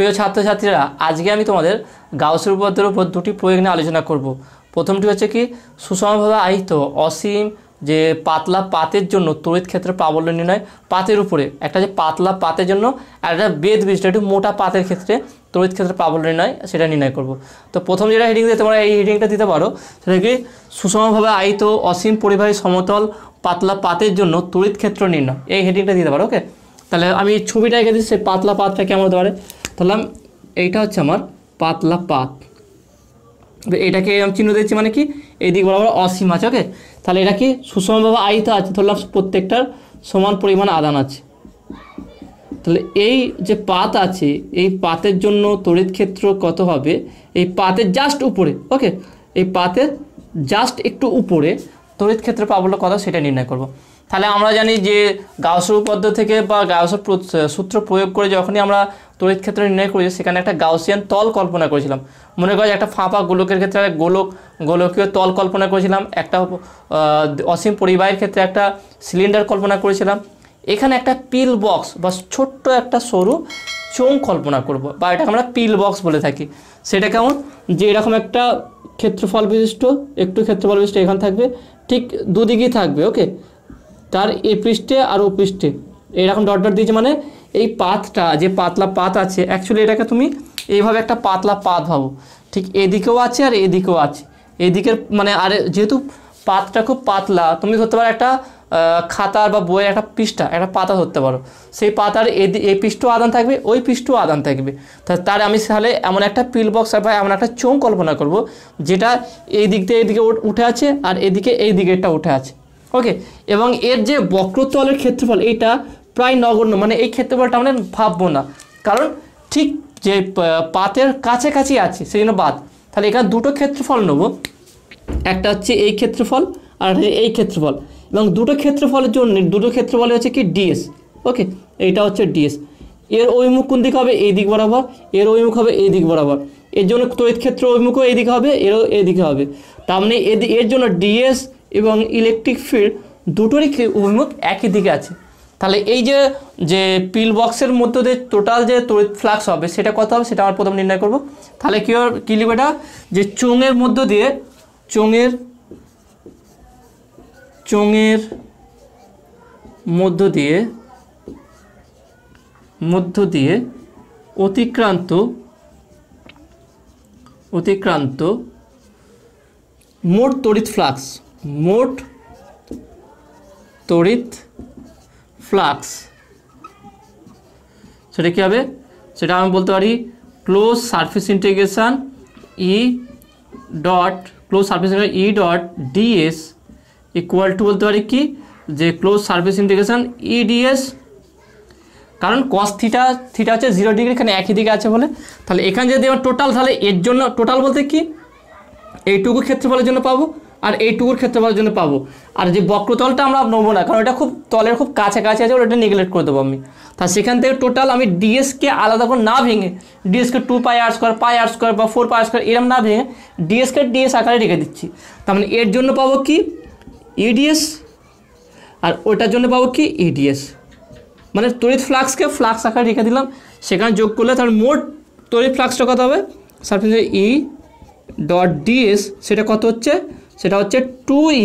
প্রিয় ছাত্রছাত্রীরা আজকে আমি তোমাদের গাউসের উপপাদ্যের উপর দুটি প্রয়োগ নিয়ে আলোচনা করব প্রথমটি হচ্ছে কি সুষমভাবে আহিত অসীম যে পাতলা পাতের জন্য তড়িৎ ক্ষেত্রে প্রাবল্য নির্ণয় পাতের উপরে একটা যে পাতলা পাতের জন্য একটা বেদ বিষয় একটু মোটা পাতের ক্ষেত্রে তড়িৎ ক্ষেত্রে প্রাবল্য নির্ণয় সেটা নির্ণয় করব তো প্রথম যেটা হেডিং দিয়ে তোমরা এই হেডিংটা দিতে পারো সেটা কি সুষমভাবে আহিত অসীম পরিবাহী সমতল পাতলা পাতের জন্য তড়িৎ ক্ষেত্র নির্ণয় এই হেডিংটা দিতে পারো ওকে তাহলে আমি ছবিটা এঁকে দিচ্ছি পাতলা পাতটা কেমন হতে পারে তাহলে এইটা হচ্ছে আমার পাতলা পাত এটাকে আমি চিহ্ন দিচ্ছি মানে কি এইদিক বরাবর অসীম আছে ওকে তাহলে এটা কি সুষমভাবে আয়িত আছে ধরলাম প্রত্যেকটার সমান পরিমাণ আদান আছে তাহলে এই যে পাত আছে এই পাতের জন্য তড়িৎ ক্ষেত্র কত হবে এই পাতের জাস্ট উপরে ওকে এই পাতের জাস্ট একটু উপরে তড়িৎ ক্ষেত্র পাবলো কত সেটা নির্ণয় করবো তাহলে আমরা জানি যে গাউসর উপপাদ্য থেকে বা গাউসর সূত্র প্রয়োগ করে যখনই আমরা তড়িৎ ক্ষেত্র নির্ণয় করেছি সেখানে একটা গাউসিয়ান তল কল্পনা করেছিলাম মনে করি একটা ফাঁপা গোলকের ক্ষেত্রে একটা গোলক গোলকীয় তল কল্পনা করেছিলাম একটা অসীম পরিবাহের ক্ষেত্রে একটা সিলিন্ডার কল্পনা করেছিলাম এখানে একটা পিল বক্স বা ছোট্ট একটা সরু চোং কল্পনা করব বা এটাকে আমরা পিল বক্স বলে থাকি সেটা কেমন যে এরকম একটা ক্ষেত্রফল বিশিষ্ট একটু ক্ষেত্রফল বিশিষ্ট এখানে থাকবে ঠিক দুদিকেই থাকবে ওকে তার এ পৃষ্ঠে আর ও পৃষ্ঠে এরকম ডট ডট দিয়েছে মানে এই পাতটা যে পাতলা পাত আছে অ্যাকচুয়ালি এটাকে তুমি এইভাবে একটা পাতলা পাত ভাবো ঠিক এদিকেও আছে আর এদিকেও আছে এদিকের মানে আর যেহেতু পাতটা খুব পাতলা তুমি ধরতে পারো একটা খাতার বা বইয়ের একটা পৃষ্ঠা একটা পাতা ধরতে পারো সেই পাতার এই পৃষ্ঠ আদান থাকবে ওই পৃষ্ঠ আদান থাকবে তার আমি তাহলে এমন একটা পিল বক্স বা এমন একটা চোঙ কল্পনা করব যেটা এই দিক থেকে এদিকে উঠে আছে আর এদিকে এই দিকেরটা উঠে আছে ওকে এবং এর যে বক্রতলের ক্ষেত্রফল এটা প্রায় নগণ্য মানে এই ক্ষেত্রফলটা আমরা ভাববো না কারণ ঠিক যে পাতের কাছাকাছি আছে সেই জন্য বাদ তাহলে এখানে দুটো ক্ষেত্রফল নেবো একটা হচ্ছে এই ক্ষেত্রফল আর এই ক্ষেত্রফল এবং দুটো ক্ষেত্রফলের জন্য দুটো ক্ষেত্রফলে হচ্ছে কি ডিএস ওকে এইটা হচ্ছে ডিএস এর অভিমুখ কোন দিক হবে এই দিক বরাবর এর অভিমুখ হবে এই দিক বরাবর এর জন্য তড়িৎ ক্ষেত্র অভিমুখও এই দিকে হবে এরও এই দিকে হবে তার মানে এর জন্য ডিএস এবং ইলেকট্রিক ফিল্ড দুটোরই অভিমুখ একই দিকে আছে তাহলে এই যে যে পিল বক্সের মধ্যে দিয়ে টোটাল যে তড়িৎ ফ্লাক্স হবে সেটা কত হবে সেটা আমার প্রথম নির্ণয় করব তাহলে কী কী লিখবে এটা যে চোঙের মধ্য দিয়ে চোঙের চোঙের মধ্য দিয়ে মধ্য দিয়ে অতিক্রান্ত অতিক্রান্ত মোট তড়িৎ ফ্লাক্স মোট তড়িৎ ফ্লাক্স সেটা কী হবে সেটা আমি বলতে পারি close surface integration E e dot close service E e dot DS equal to বলতে পারি কি যে close surface integration EDS e কারণ কস থিটা থিটা হচ্ছে জিরো ডিগ্রি এখানে একই দিকে আছে বলে তাহলে এখানে যদি আমার টোটাল তাহলে এর জন্য টোটাল বলতে কি এইটুকু ক্ষেত্রফলের জন্য পাবো আর এইটুকুর ক্ষেত্রফলের জন্য পাবো আর যে বক্রতলটা আমরা নেবো না কারণ এটা খুব তলের খুব কাছাকাছি আছে ওটা নেগলেক্ট করে দেবো আমি তা সেখান থেকে টোটাল আমি ডিএসকে আলাদা করে না ভেঙে ডিএসকে two pi R square pi R square বা ফোর পাই আর স্কোয়ার এরম না ভেঙে ডিএসকে ডিএস আকারে রেখে দিচ্ছি তার মানে এর জন্য পাবো কি ইডিএস e আর ওটার জন্য পাবো কি ইডিএস e মানে তড়িৎ ফ্লাক্সকে ফ্লাক্স আকারে রেখে দিলাম সেখানে যোগ করলে তার মোট তড়িৎ ফ্লাক্সটা কত হবে সার্ফেসে ই ডট ডিএস সেটা কত হচ্ছে সেটা হচ্ছে টু ই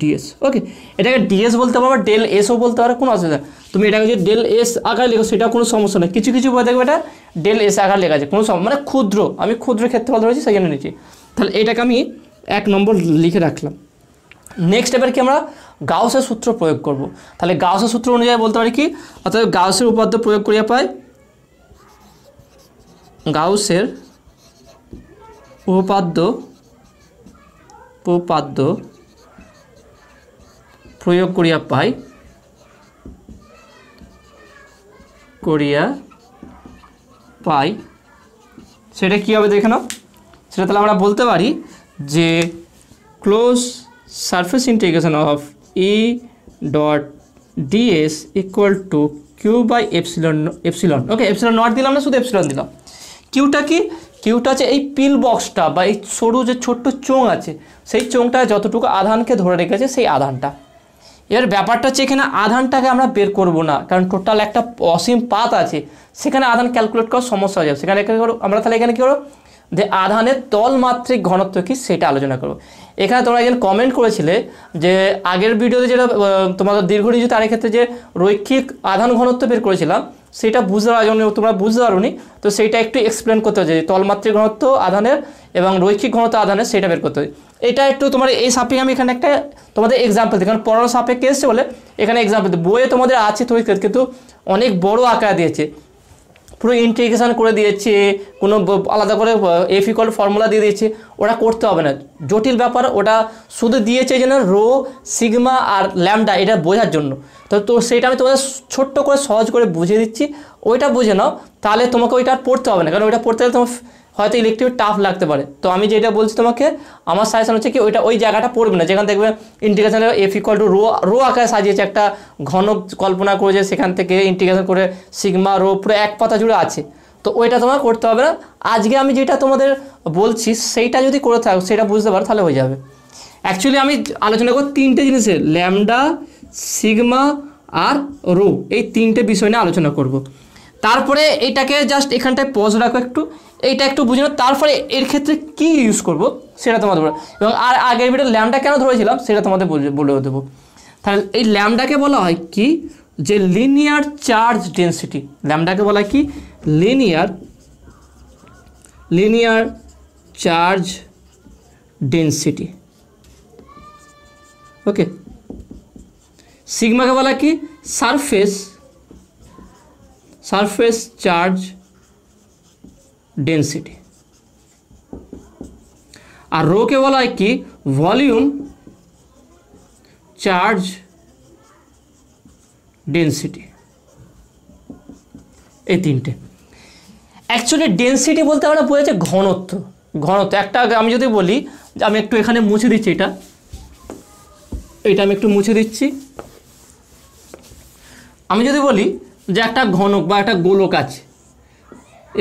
ডিএস ওকে এটাকে ডিএস বলতে পারো ডেল এসও বলতে পারো কোনো অসুবিধা তুমি এটাকে যদি ডেল এস আকার লেখো সেটা কোনো সমস্যা নেই কিছু কিছু বই দেখবে এটা ডেল এস আকার লেখা আছে কোনো সমস্যা মানে ক্ষুদ্র আমি ক্ষুদ্র ক্ষেত্রে কথা রয়েছি সেখানে নিচ্ছি তাহলে এটাকে আমি এক নম্বর লিখে রাখলাম নেক্সট এবার কি আমরা গাউসের সূত্র প্রয়োগ করব তাহলে গাউসের সূত্র অনুযায়ী বলতে পারি কি অর্থাৎ গাউসের উপাদ্য প্রয়োগ করিয়া পাই গাউসের উপাদ্য উপপাদ্য প্রয়োগ করিয়া পাই করিয়া পাই সেটা কী হবে দেখে নাও সেটা তাহলে আমরা বলতে পারি যে close surface integration of E dot DS equal to Q by epsilon epsilon okay epsilon nought দিলাম না শুধু এফসিলন দিলাম কিউটা কি কিউটা আছে এই পিল বক্সটা বা এই সরু যে ছোট্ট চোং আছে সেই চোংটা যতটুকু আধানকে ধরে রেখেছে সেই আধানটা এর ব্যাপারটা হচ্ছে এখানে আধানটাকে আমরা বের করব না কারণ টোটাল একটা অসীম পাত আছে সেখানে আধান ক্যালকুলেট করার সমস্যা হয়ে যাবে সেখানে আমরা তাহলে এখানে কী করবো যে আধানের তলমাত্রিক ঘনত্ব কি সেটা আলোচনা করব এখানে তোমরা একজন কমেন্ট করেছিলে যে আগের ভিডিওতে যেটা তোমাদের দীর্ঘ নিজে তার ক্ষেত্রে যে রৈখিক আধান ঘনত্ব বের করেছিলাম সেটা বুঝতে আগে তোমরা বুঝতে পারোনি তো সেইটা একটু এক্সপ্লেন করতে হয় তলমাত্রিক ঘনত্ব আধানের এবং রৈখিক ঘনত্ব আধানের সেটা বের করতে হয় এটা একটু তোমার এই সাপেক্ষে আমি এখানে একটা তোমাদের এক্সাম্পল দিই কারণ পড়ানো সাপেক্ষে এসছে বলে এখানে এক্সাম্পল বইয়ে তোমাদের আছে তৈরি কিন্তু অনেক বড় আকার দিয়েছে পুরো ইন্টিগ্রেশান করে দিয়েছে কোনো আলাদা করে এফিকল ফর্মুলা দিয়ে দিয়েছে ওটা করতে হবে না জটিল ব্যাপার ওটা শুধু দিয়েছে যেন রো সিগমা আর ল্যামডা এটা বোঝার জন্য তো তো সেটা আমি তোমাদের ছোট্ট করে সহজ করে বুঝিয়ে দিচ্ছি ওইটা বুঝে নাও তাহলে তোমাকে ওইটা পড়তে হবে না কারণ ওইটা পড়তে গেলে তোমার হয়তো ইলেকট্রিক টাফ লাগতে পারে তো আমি যেটা বলছি তোমাকে আমার সাজেশন হচ্ছে কি ওইটা ওই জায়গাটা পড়বে না যেখানে থেকে ইন্টিগ্রেশনের F equal to rho rho আকারে সাজিয়েছে একটা ঘন কল্পনা করেছে সেখান থেকে ইন্টিগ্রেশন করে সিগমা রো পুরো এক পাতা জুড়ে আছে তো ওইটা তোমার করতে হবে না আজকে আমি যেটা তোমাদের বলছি সেইটা যদি করে থাকো সেটা বুঝতে পারো তাহলে হয়ে যাবে অ্যাকচুয়ালি আমি আলোচনা করব তিনটে জিনিসের ল্যামডা সিগমা আর রো এই তিনটে বিষয় নিয়ে আলোচনা করব তারপরে এটাকে জাস্ট এখানটায় পজ রাখো একটু এইটা একটু বুঝে নেব তারপরে এর ক্ষেত্রে কি ইউজ করব সেটা তোমাদের বলে এবং আর আগের ভিডিও ল্যামটা কেন ধরেছিলাম সেটা তোমাদের বলে দেবো তাহলে এই ল্যামডাকে বলা হয় কি যে লিনিয়ার চার্জ ডেন্সিটি ল্যামডাকে বলা কি linear linear charge density okay সিগমাকে বলা কি সারফেস সারফেস চার্জ डेंसिटी আর রোকে বলা হয় কি ভলিউম চার্জ ডেন্সিটি এই তিনটে অ্যাকচুয়ালি ডেন্সিটি বলতে আমরা বোঝাচ্ছে ঘনত্ব ঘনত্ব একটা আগে আমি যদি বলি আমি একটু এখানে মুছে দিচ্ছি এটা এটা আমি একটু মুছে দিচ্ছি আমি যদি বলি যে একটা ঘনক বা একটা গোলক আছে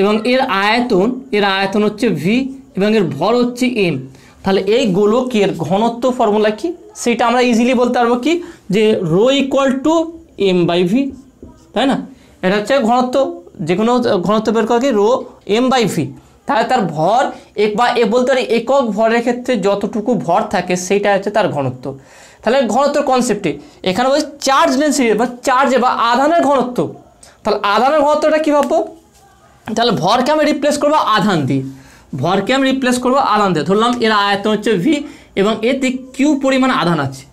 এবং এর আয়তন এর আয়তন হচ্ছে ভি এবং এর ভর হচ্ছে এম তাহলে এই গোলকের ঘনত্ব ফর্মুলা কি সেটা আমরা ইজিলি বলতে পারবো কি যে rho equal to M by V তাই না এটা হচ্ছে ঘনত্ব যে কোনো ঘনত্ব বের করা কি রো এম বাই ভি তাহলে তার ভর এক বা এ বলতে পারি একক ভরের ক্ষেত্রে যতটুকু ভর থাকে সেইটা হচ্ছে তার ঘনত্ব তাহলে ঘনত্বর কনসেপ্টে এখানে বলছি চার্জ ডেন্সিটি বা চার্জে বা আধানের ঘনত্ব তাহলে আধানের ঘনত্বটা কী ভাববো তাহলে ভরকে আমি রিপ্লেস করবো আধান দিয়ে ভরকে আমি রিপ্লেস করবো আধান দিয়ে ধরলাম এর আয়তন হচ্ছে ভি এবং এতে কিউ পরিমাণ আধান আছে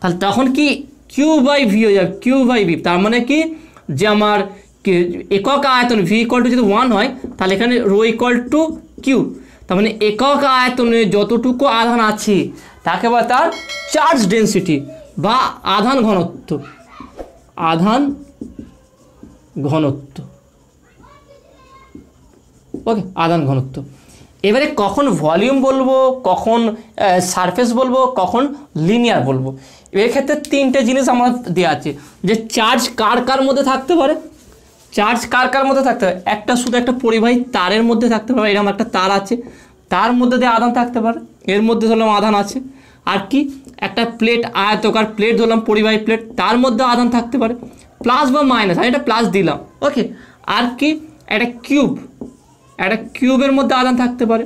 তাহলে তখন কি কিউ বাই ভি হয়ে যাবে কিউ বাই ভি তার মানে কি যে আমার একক আয়তন ভি ইকল টু যদি ওয়ান হয় তাহলে এখানে রো ইকল টু কিউ তার মানে একক আয়তনে যতটুকু আধান আছে তাকে বা তার চার্জ ডেন্সিটি বা আধান ঘনত্ব আধান ঘনত্ব ওকে আদান ঘনত্ব এবারে কখন ভলিউম বলবো কখন সারফেস বলবো কখন লিনিয়ার বলবো এর ক্ষেত্রে তিনটে জিনিস আমার দেওয়া আছে যে চার্জ কার কার মধ্যে থাকতে পারে চার্জ কার কার মধ্যে থাকতে পারে একটা শুধু একটা পরিবাহী তারের মধ্যে থাকতে পারে এরকম একটা তার আছে তার মধ্যে দিয়ে আদান থাকতে পারে এর মধ্যে ধরলাম আদান আছে আর কি একটা প্লেট আয়তকার প্লেট ধরলাম পরিবাহী প্লেট তার মধ্যে আদান থাকতে পারে প্লাস বা মাইনাস আমি এটা প্লাস দিলাম ওকে আর কি একটা কিউব একটা কিউবের মধ্যে আদান থাকতে পারে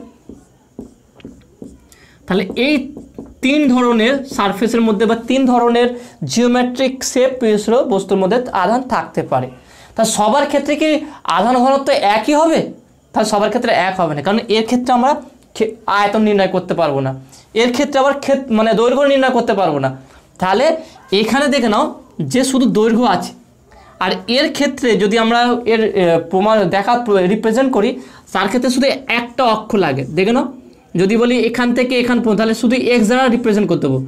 তাহলে এই তিন ধরনের সারফেসের মধ্যে বা তিন ধরনের জিওমেট্রিক শেপ মিশ্র বস্তুর মধ্যে আধান থাকতে পারে তা সবার ক্ষেত্রে কি আধান ঘনত্ব একই হবে তাহলে সবার ক্ষেত্রে এক হবে না কারণ এর ক্ষেত্রে আমরা আয়তন নির্ণয় করতে পারবো না এর ক্ষেত্রে আবার ক্ষেত মানে দৈর্ঘ্য নির্ণয় করতে পারবো না তাহলে এখানে দেখে নাও যে শুধু দৈর্ঘ্য আছে আর এর ক্ষেত্রে যদি আমরা এর প্রমাণ দেখা রিপ্রেজেন্ট করি তার ক্ষেত্রে শুধু একটা অক্ষ লাগে দেখে নাও যদি বলি এখান থেকে এখান তাহলে শুধু এক্স দ্বারা রিপ্রেজেন্ট করতে হবে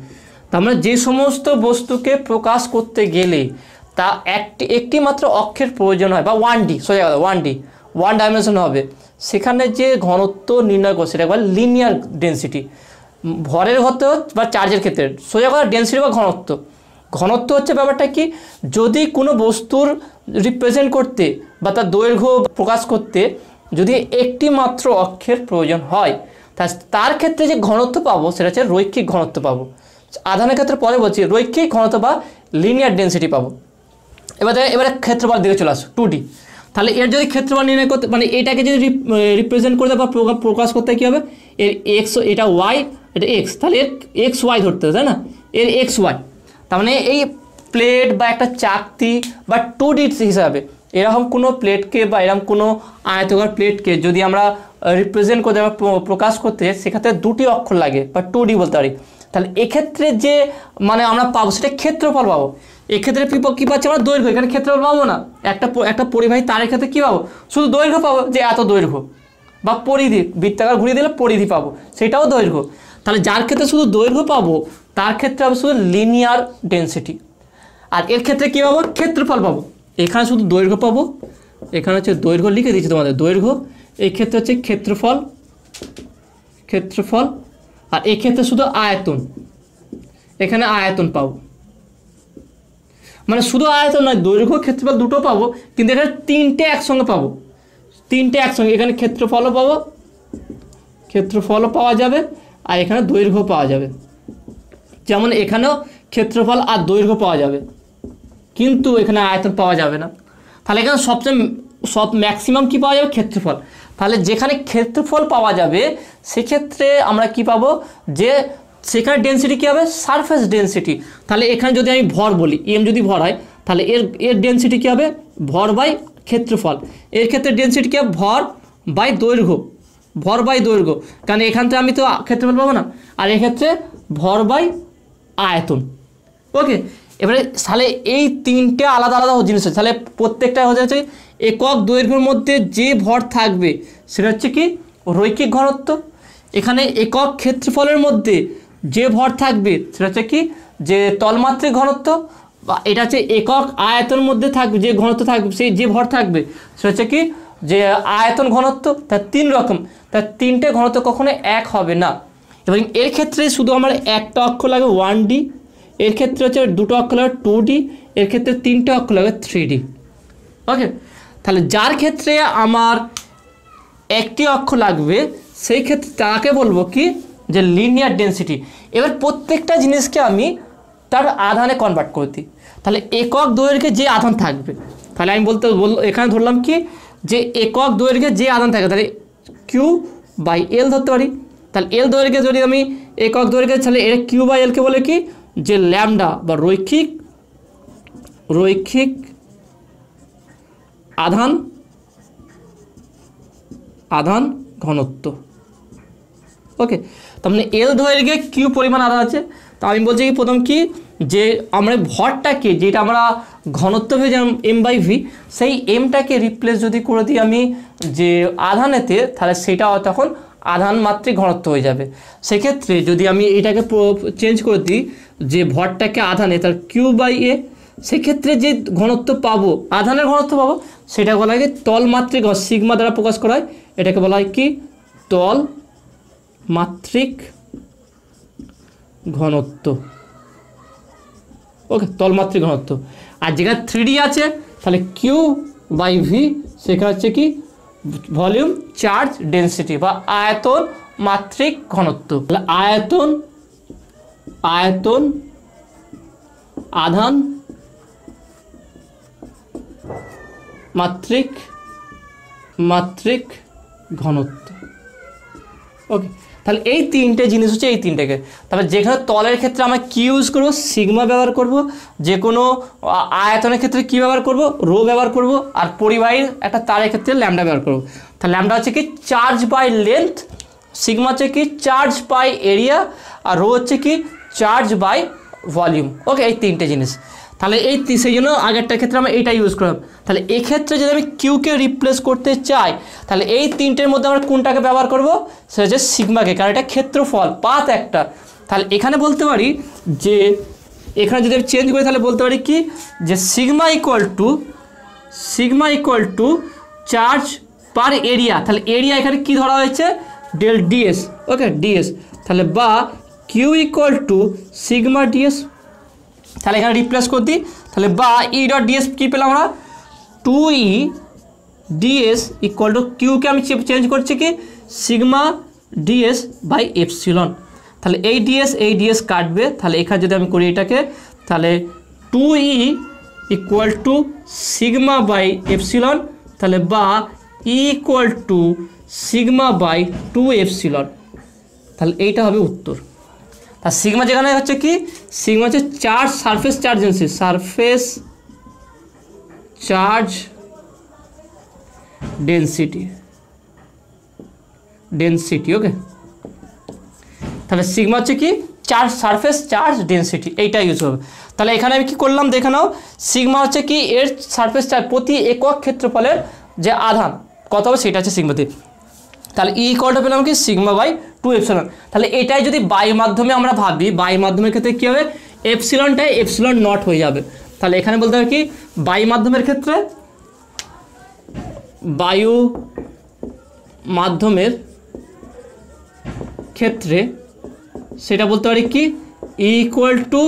আমরা যে সমস্ত বস্তুকে প্রকাশ করতে গেলে তা একটি একটি মাত্র অক্ষের প্রয়োজন হয় বা ওয়ান ডি সোজা কথা ওয়ান ডি ওয়ান ডাইমেনশন হবে সেখানে যে ঘনত্ব নির্ণয় করে সেটা বলে লিনিয়ার ডেন্সিটি ভরের ঘনত্ব বা চার্জের ক্ষেত্রে সোজা কথা ডেন্সিটি বা ঘনত্ব ঘনত্ব হচ্ছে ব্যাপারটা কি যদি কোনো বস্তুর রিপ্রেজেন্ট করতে বা তার দৈর্ঘ্য প্রকাশ করতে যদি একটি মাত্র অক্ষের প্রয়োজন হয় তার ক্ষেত্রে যে ঘনত্ব পাবো সেটা হচ্ছে রৈক্ষিক ঘনত্ব পাবো আধানের ক্ষেত্রে পরে বলছি রৈক্ষিক ঘনত্ব বা লিনিয়ার ডেন্সিটি পাবো এবারে এবারে ক্ষেত্রফল দিকে চলে আসো টু ডি তাহলে এর যদি ক্ষেত্রফল নির্ণয় করতে মানে এটাকে যদি রিপ্রেজেন্ট করতে বা প্রকাশ করতে কী হবে এর এক্স এটা ওয়াই এটা এক্স তাহলে এর এক্স ওয়াই ধরতে হবে তাই না এর এক্স ওয়াই তার মানে এই প্লেট বা একটা চাকতি বা টু ডিটস হিসাবে এরকম কোনো প্লেটকে বা এরকম কোনো আয়তকার প্লেটকে যদি আমরা রিপ্রেজেন্ট করতে বা প্রকাশ করতে সেক্ষেত্রে দুটি অক্ষর লাগে বা টু ডি বলতে পারি তাহলে এক্ষেত্রে যে মানে আমরা পাবো সেটা ক্ষেত্রফল পাবো এক্ষেত্রে কী পাচ্ছি আমরা দৈর্ঘ্য এখানে ক্ষেত্রফল পাবো না একটা একটা পরিবাহী তার ক্ষেত্রে কী পাবো শুধু দৈর্ঘ্য পাবো যে এত দৈর্ঘ্য বা পরিধি বৃত্তাকার ঘুরিয়ে দিলে পরিধি পাবো সেটাও দৈর্ঘ্য তাহলে যার ক্ষেত্রে শুধু দৈর্ঘ্য পাবো তার ক্ষেত্রে হবে শুধু লিনিয়ার ডেন্সিটি আর এর ক্ষেত্রে কী পাবো ক্ষেত্রফল পাবো এখানে শুধু দৈর্ঘ্য পাবো এখানে হচ্ছে দৈর্ঘ্য লিখে দিচ্ছি তোমাদের দৈর্ঘ্য এই ক্ষেত্রে হচ্ছে ক্ষেত্রফল ক্ষেত্রফল আর এক্ষেত্রে শুধু আয়তন এখানে আয়তন পাবো মানে শুধু আয়তন নয় দৈর্ঘ্য ক্ষেত্রফল দুটো পাবো কিন্তু এখানে তিনটে একসঙ্গে পাবো তিনটে একসঙ্গে এখানে ক্ষেত্রফলও পাবো ক্ষেত্রফলও পাওয়া যাবে আর এখানে দৈর্ঘ্য পাওয়া যাবে যেমন এখানেও ক্ষেত্রফল আর দৈর্ঘ্য পাওয়া যাবে কিন্তু এখানে আয়তন পাওয়া যাবে না তাহলে এখানে সবচেয়ে সব ম্যাক্সিমাম কি পাওয়া যাবে ক্ষেত্রফল তাহলে যেখানে ক্ষেত্রফল পাওয়া যাবে সেক্ষেত্রে আমরা কি পাবো যে সেখানে ডেন্সিটি কী হবে সারফেস ডেন্সিটি তাহলে এখানে যদি আমি ভর বলি এম যদি ভর হয় তাহলে এর এর ডেন্সিটি কী হবে ভর বাই ক্ষেত্রফল এর ক্ষেত্রে ডেন্সিটি কী হবে ভর বাই দৈর্ঘ্য ভর বাই দৈর্ঘ্য কারণ এখান থেকে আমি তো ক্ষেত্রফল পাবো না আর এক্ষেত্রে ভর বাই আয়তন ওকে এবারে তাহলে এই তিনটে আলাদা আলাদা জিনিস আছে তাহলে প্রত্যেকটা হয়ে যাচ্ছে একক দৈর্ঘ্যের মধ্যে যে ভর থাকবে সেটা হচ্ছে কি রৈখিক ঘনত্ব এখানে একক ক্ষেত্রফলের মধ্যে যে ভর থাকবে সেটা হচ্ছে কি যে তলমাত্রিক ঘনত্ব বা এটা হচ্ছে একক আয়তনের মধ্যে থাকবে যে ঘনত্ব থাকবে সেই যে ভর থাকবে সেটা হচ্ছে কি যে আয়তন ঘনত্ব তার তিন রকম তার তিনটে ঘনত্ব কখনো এক হবে না এবং এর ক্ষেত্রে শুধু আমার একটা অক্ষ লাগে ওয়ান ডি এর ক্ষেত্রে হচ্ছে দুটো অক্ষর লাগে টু ডি এর ক্ষেত্রে তিনটে অক্ষ লাগে থ্রি ডি ওকে তাহলে যার ক্ষেত্রে আমার একটি অক্ষ লাগবে সেই ক্ষেত্রে তাকে বলবো কি যে লিনিয়ার ডেন্সিটি এবার প্রত্যেকটা জিনিসকে আমি তার আধানে কনভার্ট করে দিই তাহলে একক দৈর্ঘ্যে যে আধান থাকবে তাহলে আমি বলতে বল এখানে ধরলাম কি যে একক দৈর্ঘ্যে যে আধান থাকে তাহলে কিউ বাই এল ধরতে পারি তাহলে এল দৈর্ঘ্যে যদি আমি একক দৈর্ঘ্যে তাহলে এটা কিউ বা এলকে বলে কি যে ল্যামডা বা রৈখিক রৈখিক আধান আধান ঘনত্ব ওকে তার মানে এল দৈর্ঘ্যে কিউ পরিমাণ আধান আছে তো আমি বলছি কি প্রথম কি যে আমরা ভরটাকে যেটা আমরা ঘনত্ব ভি যেমন এম বাই ভি সেই এমটাকে রিপ্লেস যদি করে দিই আমি যে আধানেতে তাহলে সেটা তখন আধান মাত্রিক ঘনত্ব হয়ে যাবে সেক্ষেত্রে যদি আমি এটাকে চেঞ্জ করে দিই যে ভরটাকে আধানে তার কিউ বাই এ সেক্ষেত্রে যে ঘনত্ব পাবো আধানের ঘনত্ব পাবো সেটা বলা হয় তল মাত্রিক সিগমা দ্বারা প্রকাশ করা হয় এটাকে বলা হয় কি তল মাত্রিক ঘনত্ব ওকে তলমাত্রিক ঘনত্ব আর যেখানে থ্রি আছে তাহলে কিউ বাই ভি সেখানে হচ্ছে কি ভলিউম চার্জ ডেন্সিটি বা আয়তন মাত্রিক ঘনত্ব আয়তন আয়তন আধান মাত্রিক মাত্রিক ঘনত্ব ওকে তাহলে এই তিনটে জিনিস হচ্ছে এই তিনটেকে তারপর যেখানে তলের ক্ষেত্রে আমরা কি ইউজ করব সিগমা ব্যবহার করব যে কোনো আয়তনের ক্ষেত্রে কি ব্যবহার করব রো ব্যবহার করব আর পরিবাহীর একটা তারের ক্ষেত্রে ল্যামডা ব্যবহার করব তাহলে ল্যামডা হচ্ছে কি চার্জ বাই লেন্থ সিগমা হচ্ছে কি চার্জ বাই এরিয়া আর রো হচ্ছে কি চার্জ বাই ভলিউম ওকে এই তিনটে জিনিস তাহলে এই সেই জন্য আগেরটার ক্ষেত্রে আমরা এইটা ইউজ করলাম তাহলে এক্ষেত্রে যদি আমি কিউকে রিপ্লেস করতে চাই তাহলে এই তিনটের মধ্যে আমরা কোনটাকে ব্যবহার করব সেটা হচ্ছে সিগমাকে কারণ এটা ক্ষেত্রফল পাত একটা তাহলে এখানে বলতে পারি যে এখানে যদি আমি চেঞ্জ করি তাহলে বলতে পারি কি যে sigma equal to sigma equal to charge per area তাহলে এরিয়া এখানে কি ধরা হয়েছে ডেল ডিএস ওকে ডিএস তাহলে বা Q equal to sigma DS তাহলে এখানে রিপ্লেস করে দিই তাহলে বা ই ডট ডিএস কী পেলাম আমরা two E DS equal to কিউকে আমি চেঞ্জ করছি কি সিগমা ডিএস বাই এফসিলন তাহলে এই ডিএস এই ডিএস কাটবে তাহলে এখানে যদি আমি করি এটাকে তাহলে two E equal to sigma by epsilon তাহলে বা equal to sigma by two epsilon তাহলে এইটা হবে উত্তর তা সিগমা যেখানে হচ্ছে কি সিগমা হচ্ছে চার্জ সারফেস চার্জ এনসি surface charge density density okay তাহলে সিগমা হচ্ছে কি চার্জ সারফেস চার্জ ডেন্সিটি এইটা ইউজ হবে তাহলে এখানে আমি কি করলাম দেখে নাও সিগমা হচ্ছে কি এর সারফেস চার্জ প্রতি একক ক্ষেত্রফলের যে আধান কত হবে সেটা হচ্ছে সিগমাতে তাহলে ই ইকলটা পেলাম কি সিগমা বাই টু এফসিলন তাহলে এটাই যদি বাই মাধ্যমে আমরা ভাবি বাই মাধ্যমের ক্ষেত্রে কী হবে এফসিলনটাই এফসিলন নট হয়ে যাবে তাহলে এখানে বলতে হবে কি বায়ু মাধ্যমের ক্ষেত্রে বায়ু মাধ্যমের ক্ষেত্রে সেটা বলতে পারি কি equal to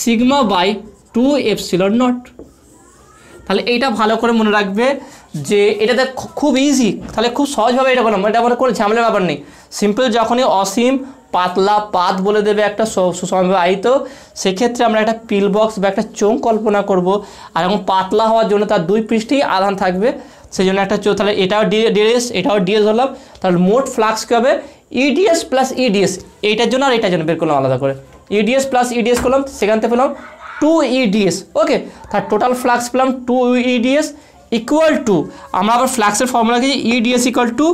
sigma by two epsilon nought তাহলে এইটা ভালো করে মনে রাখবে যে এটাতে খুব ইজি তাহলে খুব সহজভাবে এটা করলাম এটা আমার কোনো ঝামেলার ব্যাপার নেই সিম্পল যখনই অসীম পাতলা পাত বলে দেবে একটা সুসমভাবে আহিত সেক্ষেত্রে আমরা একটা পিল বক্স বা একটা চোং কল্পনা করব আর এবং পাতলা হওয়ার জন্য তার দুই পৃষ্ঠেই আধান থাকবে সেই জন্য একটা চো তাহলে এটাও ডিএস এটাও ডিএস হলাম তাহলে মোট ফ্লাক্স কী হবে ইডিএস প্লাস ইডিএস এইটার জন্য আর এটার জন্য বের করলাম আলাদা করে ইডিএস প্লাস ইডিএস করলাম সেখান থেকে পেলাম টু ইডিএস ওকে তার টোটাল ফ্লাক্স পেলাম two EDS e equal to আমরা আবার ফ্ল্যাক্সের ফর্মুলা কি ইডিএস ইকুয়াল টু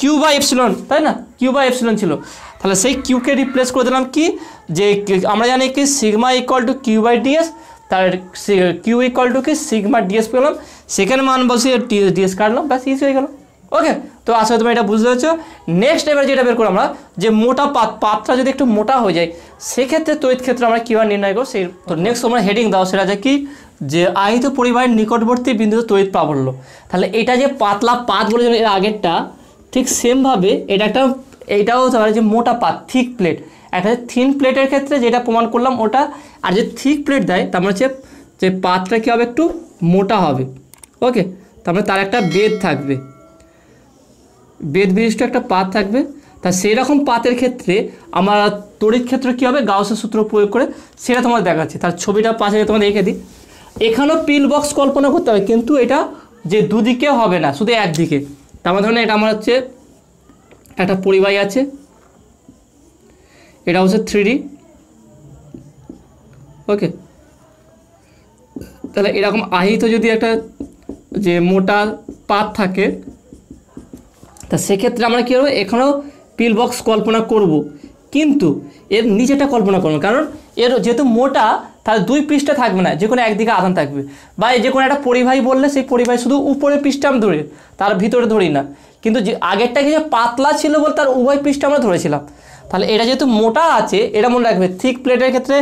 কিউ বা এপসিলন তাই না কিউ বা এপসিলন ছিল তাহলে সেই কিউকে রিপ্লেস করে দিলাম কি যে আমরা জানি কি sigma equal to Q by DS তার কিউ ইকুয়াল টু কি সিগমা ডিএস পেলাম সেখানে মান বসিয়ে ডিএস কাটলাম ব্যাস ইজি হয়ে গেল ওকে তো আসলে তোমরা এটা বুঝতে পেরেছো নেক্সট এবার যেটা বের করো আমরা যে মোটা পাত পাতটা যদি একটু মোটা হয়ে যায় সেক্ষেত্রে তৈরি ক্ষেত্রে আমরা কীভাবে নির্ণয় করবো সেই তো নেক্সট তোমরা হেডিং দাও সেটা যে কি যে আহিত পরিবারের নিকটবর্তী বিন্দুতে তৈরি প্রাবল্য তাহলে এটা যে পাতলা পাত বলে এর আগেরটা ঠিক সেমভাবে এটা একটা এইটাও তোমার যে মোটা পাত থিক প্লেট একটা থিন প্লেটের ক্ষেত্রে যেটা প্রমাণ করলাম ওটা আর যে থিক প্লেট দেয় তার মানে হচ্ছে যে পাতটা কী হবে একটু মোটা হবে ওকে তারপরে মানে তার একটা বেদ থাকবে বেদ বিশিষ্ট একটা পাত থাকবে তা সেই রকম পাতের ক্ষেত্রে আমার তড়িৎ ক্ষেত্র কী হবে গাউসের সূত্র প্রয়োগ করে সেটা তোমার দেখাচ্ছি তার ছবিটা পাশে তোমার রেখে দিই এখানেও পিল বক্স কল্পনা করতে হবে কিন্তু এটা যে দুদিকে হবে না শুধু একদিকে তার মধ্যে এটা আমার হচ্ছে একটা পরিবাহী আছে এটা হচ্ছে থ্রি ডি ওকে তাহলে এরকম আহিত যদি একটা যে মোটা পাত থাকে তা সেক্ষেত্রে আমরা কী করবো এখানেও পিল বক্স কল্পনা করব। কিন্তু এর নিচেটা কল্পনা করবো কারণ এর যেহেতু মোটা তাহলে দুই পৃষ্ঠা থাকবে না যে কোনো একদিকে আধান থাকবে বা যে কোনো একটা পরিবাহী বললে সেই পরিবাহী শুধু উপরে পৃষ্ঠা আমি ধরি তার ভিতরে ধরি না কিন্তু যে আগেরটা যে পাতলা ছিল বলে তার উভয় পৃষ্ঠা আমরা ধরেছিলাম তাহলে এটা যেহেতু মোটা আছে এটা মনে রাখবে থিক প্লেটের ক্ষেত্রে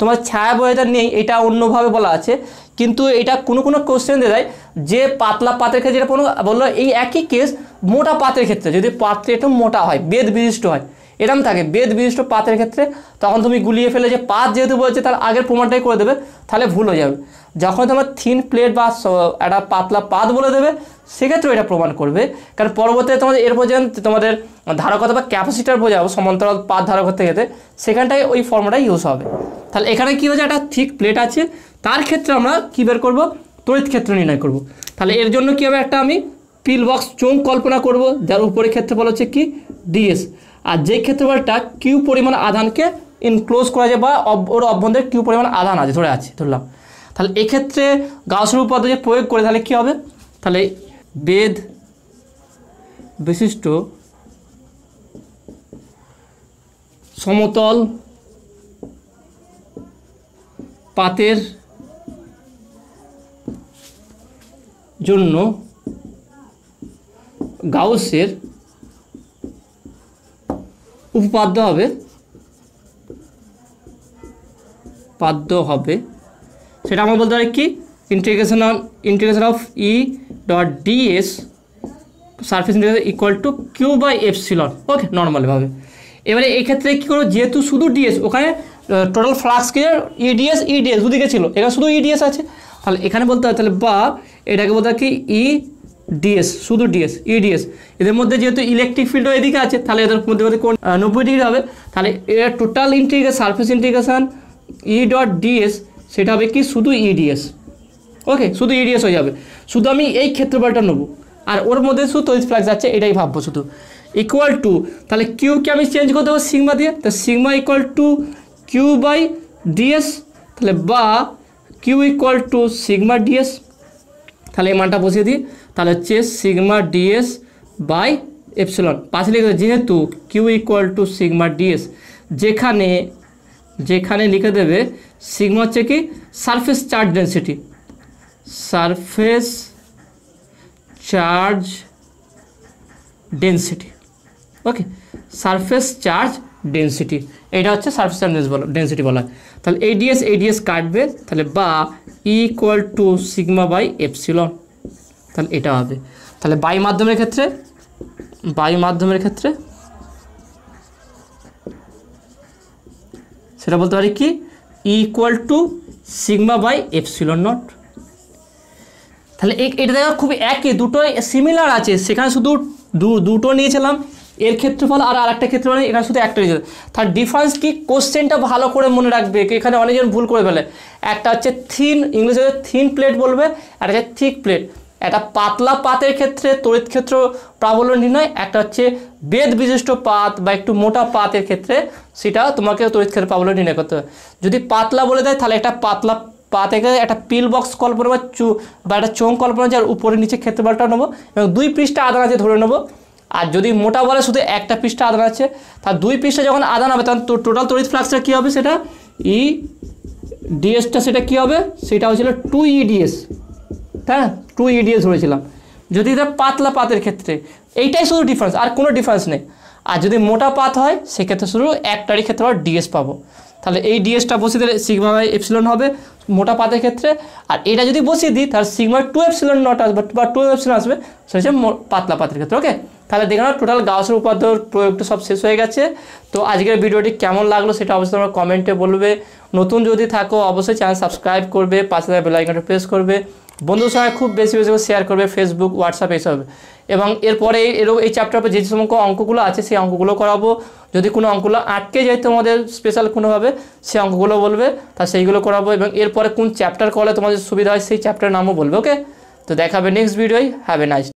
তোমার ছায়া বইটা নেই এটা অন্যভাবে বলা আছে কিন্তু এটা কোনো কোনো কোশ্চেন দিয়ে দেয় যে পাতলা পাতের ক্ষেত্রে যেটা কোনো বললো এই একই কেস মোটা পাতের ক্ষেত্রে যদি পাত্রে একটু মোটা হয় বেদ বিশিষ্ট হয় এরম থাকে বেদ বিশিষ্ট পাতের ক্ষেত্রে তখন তুমি গুলিয়ে ফেলে যে পাত যেহেতু বলছে তার আগের প্রমাণটাই করে দেবে তাহলে ভুল হয়ে যাবে যখন তোমার থিন প্লেট বা একটা পাতলা পাত বলে দেবে সেক্ষেত্রেও এটা প্রমাণ করবে কারণ পরবর্তীতে তোমাদের এরপর যেন তোমাদের ধারকতা বা ক্যাপাসিটার বোঝাবো সমান্তরাল পাত ধারক হতে ক্ষেত্রে সেখানটায় ওই ফর্মটা ইউজ হবে তাহলে এখানে কী হয়েছে একটা থিক প্লেট আছে তার ক্ষেত্রে আমরা কী বের করবো তড়িৎ ক্ষেত্র নির্ণয় করব। তাহলে এর জন্য কী হবে একটা আমি পিল বক্স চোঙ কল্পনা করব যার উপরে ক্ষেত্রফল হচ্ছে কি ডিএস আর যে ক্ষেত্রফলটা কিউ পরিমাণ আধানকে ইনক্লোজ করা যায় বা ওর অভ্যন্তরে কিউ পরিমাণ আধান আছে ধরে আছে ধরলাম তাহলে এক্ষেত্রে গাছ উপাদ্য যে প্রয়োগ করে তাহলে কী হবে তাহলে বেদ বিশিষ্ট সমতল পাতের জন্য গাউসের উপপাদ্য হবে পাদ্য হবে সেটা আমার বলতে পারি কি integration on integration of E dot DS surface integration equal to Q by epsilon okay নর্মালভাবে এবারে এক্ষেত্রে কী করবো যেহেতু শুধু ডিএস ওখানে টোটাল ফ্লাক্সকে ইডিএস ইডিএস দুদিকে ছিল এখানে শুধু ইডিএস e আছে তাহলে এখানে বলতে হয় তাহলে বা এটাকে বলতে হয় কি ই e ডিএস শুধু ডিএস ইডিএস e এদের মধ্যে যেহেতু ইলেকট্রিক ফিল্ডও এদিকে আছে তাহলে এদের মধ্যে মধ্যে কোন নব্বই ডিগ্রি হবে তাহলে এর total integration surface integration E dot DS সেটা হবে কি শুধু ইডিএস ওকে শুধু ইডিএস হয়ে যাবে শুধু আমি এই ক্ষেত্রফলটা নেবো আর ওর মধ্যে শুধু তৈরি ফ্লাক্স যাচ্ছে এটাই ভাববো শুধু ইকুয়াল টু তাহলে কিউকে আমি চেঞ্জ করে দেবো সিগমা দিয়ে তো sigma equal to Q by DS তাহলে বা Q equal to sigma DS তাহলে এই মানটা বসিয়ে দিই তাহলে হচ্ছে সিগমা ডিএস বাই এপসিলন পাশে লিখে যেহেতু Q equal to sigma DS যেখানে যেখানে লিখে দেবে সিগমা হচ্ছে কি surface charge density surface charge density okay surface charge density এটা হচ্ছে সারফেস চার্জ ডেন্সিটি বলা হয় তাহলে এডিএস এডিএস কাটবে তাহলে বা equal to sigma by epsilon তাহলে এটা হবে তাহলে বায়ু মাধ্যমের ক্ষেত্রে বায়ু মাধ্যমের ক্ষেত্রে সেটা বলতে পারি কি equal to sigma by epsilon nought তাহলে এটা দেখো খুবই একই দুটোই সিমিলার আছে সেখানে শুধু দুটো নিয়েছিলাম এর ক্ষেত্রফল আর আরেকটা ক্ষেত্রে ক্ষেত্রফল এখানে শুধু একটা নিয়েছিল তার ডিফারেন্স কি কোশ্চেনটা ভালো করে মনে রাখবে এখানে অনেকজন ভুল করে ফেলে একটা হচ্ছে থিন ইংলিশে থিন প্লেট বলবে একটা হচ্ছে থিক প্লেট একটা পাতলা পাতের ক্ষেত্রে তড়িৎ ক্ষেত্র প্রাবল্য নির্ণয় একটা হচ্ছে বেদ বিশিষ্ট পাত বা একটু মোটা পাতের ক্ষেত্রে সেটা তোমাকে তড়িৎ ক্ষেত্র প্রাবল্য নির্ণয় করতে হবে যদি পাতলা বলে দেয় তাহলে একটা পাতলা পা থেকে একটা পিল বক্স কল করে বা চু বা একটা কল করে যার উপরে নিচে ক্ষেত্রফলটা নেবো এবং দুই পৃষ্ঠা আদান আছে ধরে নেবো আর যদি মোটা বলে শুধু একটা পৃষ্ঠা আদান আছে তার দুই পৃষ্ঠা যখন আদান হবে তখন টোটাল তড়িৎ ফ্লাক্সটা কী হবে সেটা ই e ডিএসটা সেটা কী হবে সেটা হয়েছিল টু ইডিএস হ্যাঁ টু ইডিএস ধরেছিলাম যদি এটা পাতলা পাতের ক্ষেত্রে এইটাই শুধু ডিফারেন্স আর কোনো ডিফারেন্স নেই আর যদি মোটা পাত হয় সেক্ষেত্রে শুধু একটারই ক্ষেত্রে আবার ডিএস পাবো তাহলে এই ডিএসটা বসে দিলে সিগমা এপসিলন হবে মোটা পাতের ক্ষেত্রে আর এটা যদি বসিয়ে দিই তাহলে সিগমার টু সিলন নট আসবে বা টু সিলন আসবে সেটা হচ্ছে পাতলা পাতের ক্ষেত্রে ওকে তাহলে দেখে নাও টোটাল গাউসের উপাদ্য প্রয়োগটা সব শেষ হয়ে গেছে তো আজকের ভিডিওটি কেমন লাগলো সেটা অবশ্যই তোমরা কমেন্টে বলবে নতুন যদি থাকো অবশ্যই চ্যানেল সাবস্ক্রাইব করবে পাশে বেল আইকনটা প্রেস করবে বন্ধুর সঙ্গে খুব বেশি বেশি শেয়ার করবে ফেসবুক হোয়াটসঅ্যাপ এইসব এবং এরপরে এরও এই চ্যাপ্টারে যে সমস্ত অঙ্কগুলো আছে সেই অঙ্কগুলো করাবো যদি কোনো অঙ্কগুলো আটকে যায় তোমাদের স্পেশাল কোনোভাবে সেই অঙ্কগুলো বলবে তা সেইগুলো করাবো এবং এরপরে কোন চ্যাপ্টার করলে তোমাদের সুবিধা হয় সেই চ্যাপ্টার নামও বলবে ওকে তো দেখাবে নেক্সট ভিডিওই হ্যাভ এ নাইস